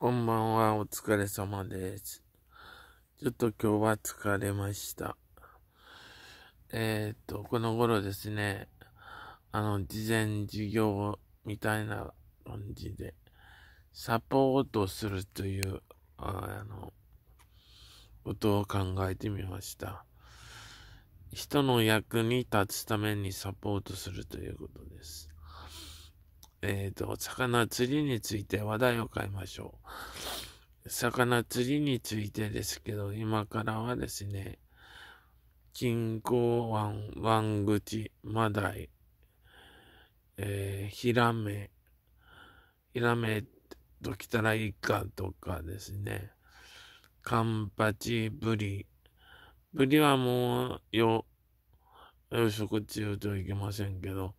こんばんは、お疲れ様です。ちょっと今日は疲れました。えー、っと、この頃ですね、あの、事前授業みたいな感じで、サポートするという、あの、ことを考えてみました。人の役に立つためにサポートするということです。えー、と、魚釣りについて話題を変えましょう。魚釣りについてですけど、今からはですね、金庫湾、湾口、マダイ、えー、ヒラメ、ヒラメときたらイカとかですね、カンパチ、ブリ、ブリはもう、よ、養殖中といけませんけど、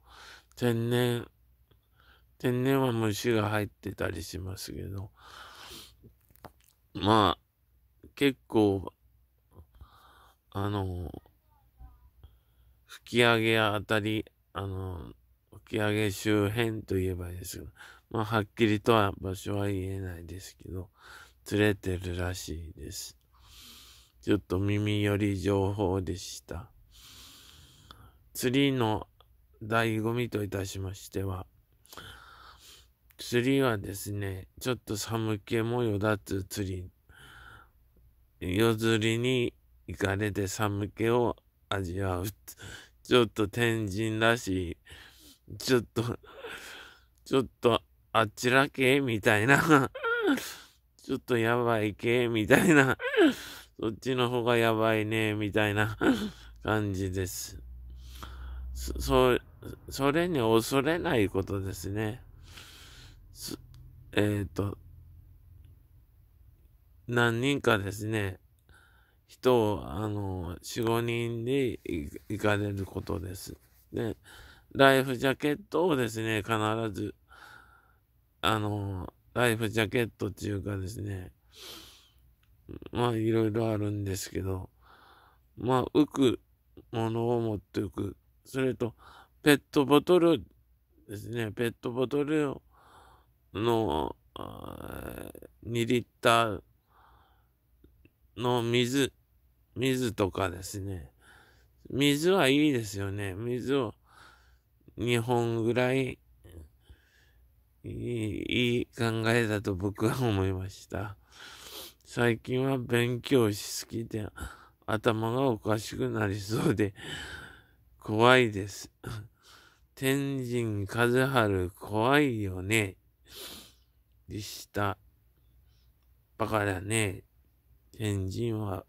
天然天然は虫が入ってたりしますけど、まあ、結構、あの、吹き上げあたり、あの、吹き上げ周辺といえばいいですけど、まあ、はっきりとは場所は言えないですけど、釣れてるらしいです。ちょっと耳寄り情報でした。釣りの醍醐味といたしましては、釣りはですね、ちょっと寒気もよだつ釣り、夜釣りに行かれて寒気を味わう。ちょっと天神らしい、ちょっと、ちょっとあちら系みたいな、ちょっとやばい系みたいな、そっちの方がやばいね、みたいな感じです。そ、それに恐れないことですね。えっ、ー、と、何人かですね、人を、あの、4、5人で行かれることです。で、ライフジャケットをですね、必ず、あの、ライフジャケットっていうかですね、まあ、いろいろあるんですけど、まあ、浮くものを持っておく。それと、ペットボトルですね、ペットボトルをの2リッターの水、水とかですね。水はいいですよね。水を2本ぐらいいい、いい考えだと僕は思いました。最近は勉強しすぎて頭がおかしくなりそうで怖いです。天神和春怖いよね。でした。バカだね。天神は